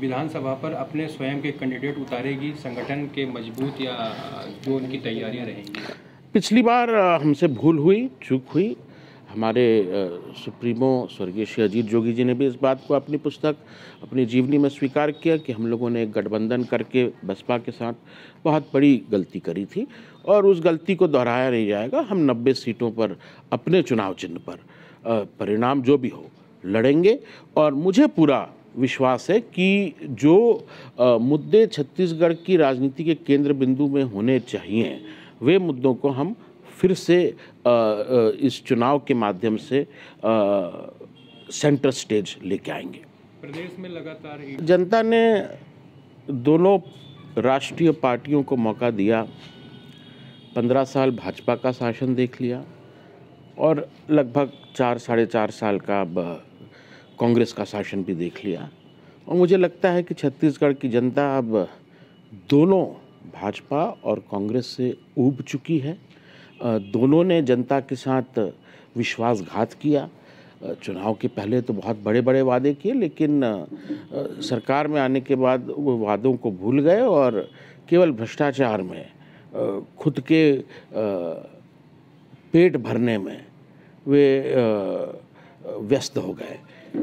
विधानसभा पर अपने स्वयं के कैंडिडेट उतारेगी संगठन के मजबूत या जो उनकी तैयारियां रहेंगी पिछली बार हमसे भूल हुई चूक हुई हमारे सुप्रीमो स्वर्गीय श्री अजीत जोगी जी ने भी इस बात को अपनी पुस्तक अपनी जीवनी में स्वीकार किया कि हम लोगों ने गठबंधन करके बसपा के साथ बहुत बड़ी गलती करी थी और उस गलती को दोहराया नहीं जाएगा हम 90 सीटों पर अपने चुनाव चिन्ह पर परिणाम जो भी हो लड़ेंगे और मुझे पूरा विश्वास है कि जो आ, मुद्दे छत्तीसगढ़ की राजनीति के केंद्र बिंदु में होने चाहिए वे मुद्दों को हम फिर से आ, इस चुनाव के माध्यम से सेंटर स्टेज लेके आएंगे प्रदेश में लगातार जनता ने दोनों राष्ट्रीय पार्टियों को मौका दिया पंद्रह साल भाजपा का शासन देख लिया और लगभग चार साढ़े चार साल का अब कांग्रेस का शासन भी देख लिया और मुझे लगता है कि छत्तीसगढ़ की जनता अब दोनों भाजपा और कांग्रेस से ऊब चुकी है दोनों ने जनता के साथ विश्वासघात किया चुनाव के पहले तो बहुत बड़े बड़े वादे किए लेकिन सरकार में आने के बाद वो वादों को भूल गए और केवल भ्रष्टाचार में खुद के पेट भरने में वे व्यस्त हो गए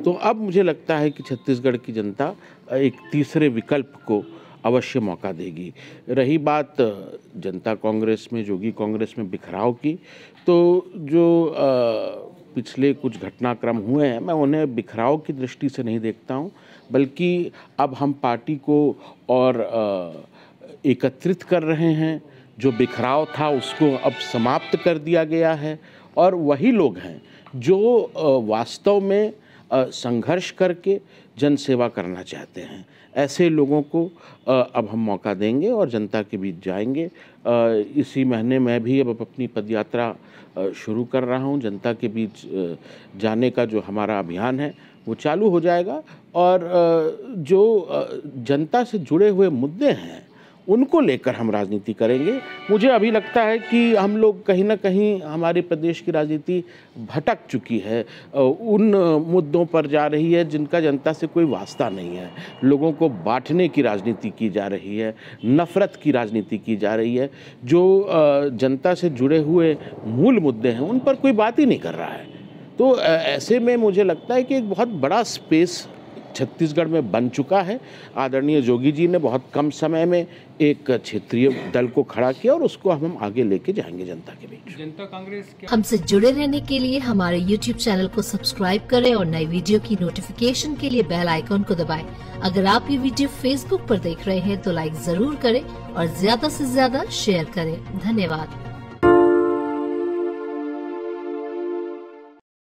तो अब मुझे लगता है कि छत्तीसगढ़ की जनता एक तीसरे विकल्प को अवश्य मौका देगी रही बात जनता कांग्रेस में जोगी कांग्रेस में बिखराव की तो जो पिछले कुछ घटनाक्रम हुए हैं मैं उन्हें बिखराव की दृष्टि से नहीं देखता हूं बल्कि अब हम पार्टी को और एकत्रित कर रहे हैं जो बिखराव था उसको अब समाप्त कर दिया गया है और वही लोग हैं जो वास्तव में संघर्ष करके जनसेवा करना चाहते हैं ऐसे लोगों को अब हम मौका देंगे और जनता के बीच जाएंगे इसी महीने मैं भी अब अपनी पदयात्रा शुरू कर रहा हूं जनता के बीच जाने का जो हमारा अभियान है वो चालू हो जाएगा और जो जनता से जुड़े हुए मुद्दे हैं उनको लेकर हम राजनीति करेंगे मुझे अभी लगता है कि हम लोग कहीं ना कहीं हमारे प्रदेश की राजनीति भटक चुकी है उन मुद्दों पर जा रही है जिनका जनता से कोई वास्ता नहीं है लोगों को बांटने की राजनीति की जा रही है नफ़रत की राजनीति की जा रही है जो जनता से जुड़े हुए मूल मुद्दे हैं उन पर कोई बात ही नहीं कर रहा है तो ऐसे में मुझे लगता है कि एक बहुत बड़ा स्पेस छत्तीसगढ़ में बन चुका है आदरणीय जोगी जी ने बहुत कम समय में एक क्षेत्रीय दल को खड़ा किया और उसको हम आगे लेके जाएंगे जनता के बीच जनता कांग्रेस हमसे जुड़े रहने के लिए हमारे यूट्यूब चैनल को सब्सक्राइब करें और नई वीडियो की नोटिफिकेशन के लिए बेल आइकॉन को दबाएं। अगर आप ये वीडियो फेसबुक पर देख रहे हैं तो लाइक जरूर करें और ज्यादा से ज्यादा शेयर करें धन्यवाद